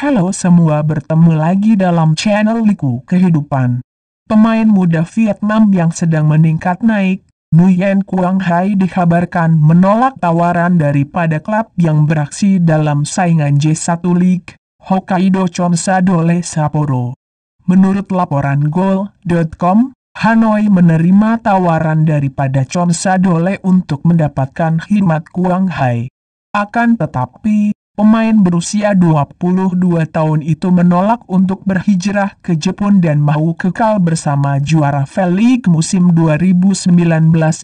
Halo semua bertemu lagi dalam channel Liku Kehidupan. Pemain muda Vietnam yang sedang meningkat naik, Nguyen Quang Hai dikabarkan menolak tawaran daripada klub yang beraksi dalam saingan J1 League, Hokkaido Chonsa Dole Sapporo. Menurut laporan Goal.com, Hanoi menerima tawaran daripada Chonsa Dole untuk mendapatkan khidmat Quang Hai. Akan tetapi, Pemain berusia 22 tahun itu menolak untuk berhijrah ke Jepun dan mau kekal bersama juara V-League musim 2019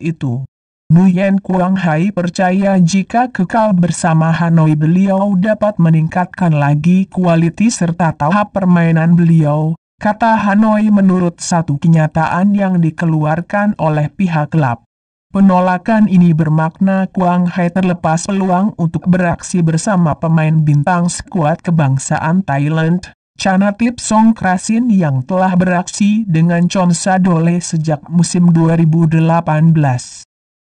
itu. Nguyen Kuang Hai percaya jika kekal bersama Hanoi beliau dapat meningkatkan lagi kualiti serta tahap permainan beliau, kata Hanoi menurut satu kenyataan yang dikeluarkan oleh pihak klub. Penolakan ini bermakna Kuang Hai terlepas peluang untuk beraksi bersama pemain bintang skuad kebangsaan Thailand, Chanatip Song Krasin yang telah beraksi dengan Chonsa Dole sejak musim 2018.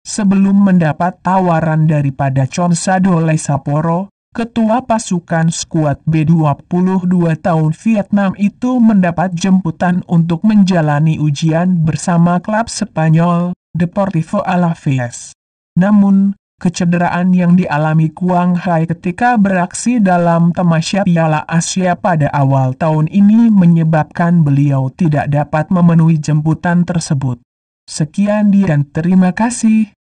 Sebelum mendapat tawaran daripada Chonsa Dole Sapporo, ketua pasukan skuad B22 tahun Vietnam itu mendapat jemputan untuk menjalani ujian bersama klub Spanyol, Deportivo Alaves. Namun, kecederaan yang dialami Kuang Hai ketika beraksi dalam temasya Piala Asia pada awal tahun ini menyebabkan beliau tidak dapat memenuhi jemputan tersebut. Sekian dan terima kasih.